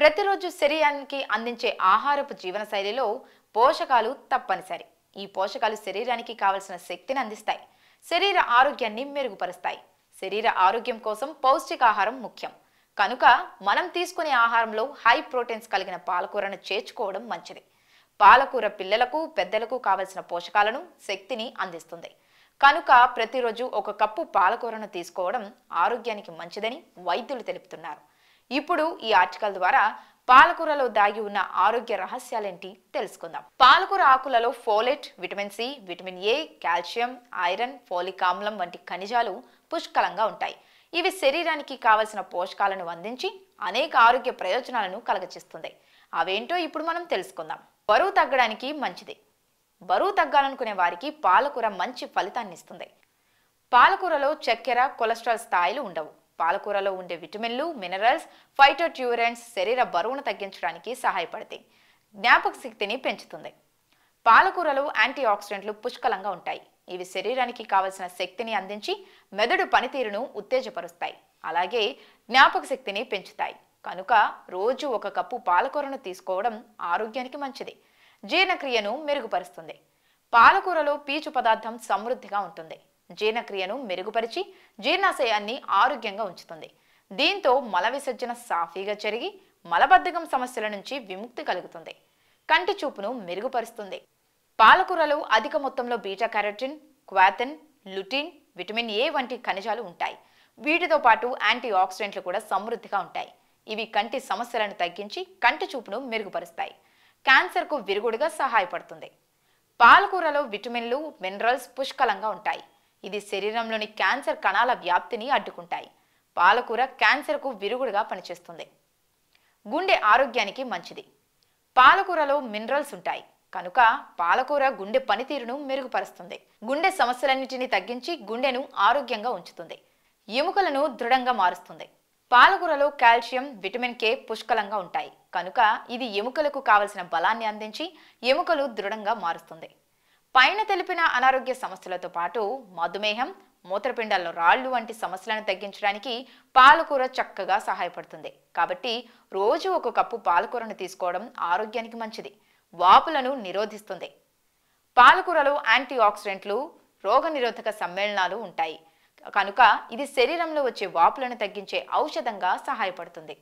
ప్రతిరోజు శరీరానికి అందించే ఆహారపు జీవనశైలిలో పోషకాలు తప్పనిసరి ఈ పోషకాలు శరీరానికి కావలసిన శక్తిని అందిస్తాయి శరీర ఆరోగ్యాన్ని మెరుగుపరుస్తాయి శరీర ఆరోగ్యం కోసం పౌష్టికాహారం ముఖ్యం కనుక మనం తీసుకునే ఆహారంలో హై ప్రోటీన్స్ కలిగిన పాలకూరను చేర్చుకోవడం మంచిది పాలకూర పిల్లలకు పెద్దలకు కావలసిన పోషకాలను శక్తిని అందిస్తుంది కనుక ప్రతిరోజు ఒక కప్పు పాలకూరను తీసుకోవడం ఆరోగ్యానికి మంచిదని వైద్యులు తెలుపుతున్నారు ఇప్పుడు ఈ ఆర్టికల్ ద్వారా పాలకూరలో దాగి ఉన్న ఆరోగ్య రహస్యాలేంటి తెలుసుకుందాం పాలకూర ఆకులలో folate vitamin C vitamin A calcium iron folic ఆమ్లం వంటి ఖనిజాలు పుష్కలంగా ఉంటాయి ఇవి శరీరానికి కావలసిన పోషకాలను అందించి అనేక ఆరోగ్య ప్రయోజనాలను కలగచేస్తుంది అవేంటో ఇప్పుడు మనం తెలుసుకుందాం బరువు తగ్గడానికి మంచిది బరువు తగ్గాలనుకునే వారికి పాలకూర మంచి ఫలితాన్ని ఇస్తుంది పాలకూరలో చక్కెర కొలెస్ట్రాల్ స్థాయిలు ఉండవు పాలకూరలో ఉండే విటమిన్లు మినరల్స్ ఫైటోట్యూరెంట్స్ శరీర బరువును తగ్గించడానికి సహాయపడతాయి జ్ఞాపక శక్తిని పెంచుతుంది పాలకూరలో యాంటీ ఆక్సిడెంట్లు పుష్కలంగా ఉంటాయి ఇవి శరీరానికి కావలసిన శక్తిని అందించి మెదడు పనితీరును ఉత్తేజపరుస్తాయి అలాగే జ్ఞాపక శక్తిని పెంచుతాయి కనుక రోజు ఒక కప్పు పాలకూరను తీసుకోవడం ఆరోగ్యానికి మంచిది జీర్ణక్రియను మెరుగుపరుస్తుంది పాలకూరలో పీచు పదార్థం సమృద్ధిగా ఉంటుంది జీర్ణక్రియను మెరుగుపరిచి జీర్ణాశయాన్ని ఆరోగ్యంగా ఉంచుతుంది దీంతో మల విసర్జన సాఫీగా జరిగి మలబద్ధకం సమస్యల నుంచి విముక్తి కలుగుతుంది కంటి చూపును మెరుగుపరుస్తుంది పాలకూరలు అధిక మొత్తంలో బీటా క్యారటిన్ క్వాథిన్ లుటిన్ విటమిన్ ఏ వంటి ఖనిజాలు ఉంటాయి వీటితో పాటు యాంటీ ఆక్సిడెంట్లు కూడా సమృద్ధిగా ఉంటాయి ఇవి కంటి సమస్యలను తగ్గించి కంటి చూపును మెరుగుపరుస్తాయి క్యాన్సర్కు విరుగుడుగా సహాయపడుతుంది పాలకూరలో విటమిన్లు మినరల్స్ పుష్కలంగా ఉంటాయి ఇది శరీరంలోని క్యాన్సర్ కణాల వ్యాప్తిని అడ్డుకుంటాయి పాలకూర క్యాన్సర్కు విరుగుడుగా పనిచేస్తుంది గుండె ఆరోగ్యానికి మంచిది పాలకూరలో మినరల్స్ ఉంటాయి కనుక పాలకూర గుండె పనితీరును మెరుగుపరుస్తుంది గుండె సమస్యలన్నింటినీ తగ్గించి గుండెను ఆరోగ్యంగా ఉంచుతుంది ఎముకలను దృఢంగా మారుస్తుంది పాలకూరలో కాల్షియం విటమిన్ కే పుష్కలంగా ఉంటాయి కనుక ఇది ఎముకలకు కావలసిన బలాన్ని అందించి ఎముకలు దృఢంగా మారుస్తుంది పైన తెలిపిన అనారోగ్య సమస్యలతో పాటు మధుమేహం మూత్రపిండాల్లో రాళ్ళు వంటి సమస్యలను తగ్గించడానికి పాలకూర చక్కగా సహాయపడుతుంది కాబట్టి రోజు ఒక కప్పు పాలకూరను తీసుకోవడం ఆరోగ్యానికి మంచిది వాపులను నిరోధిస్తుంది పాలకూరలో యాంటీ ఆక్సిడెంట్లు రోగనిరోధక సమ్మేళనాలు ఉంటాయి కనుక ఇది శరీరంలో వచ్చే వాపులను తగ్గించే ఔషధంగా సహాయపడుతుంది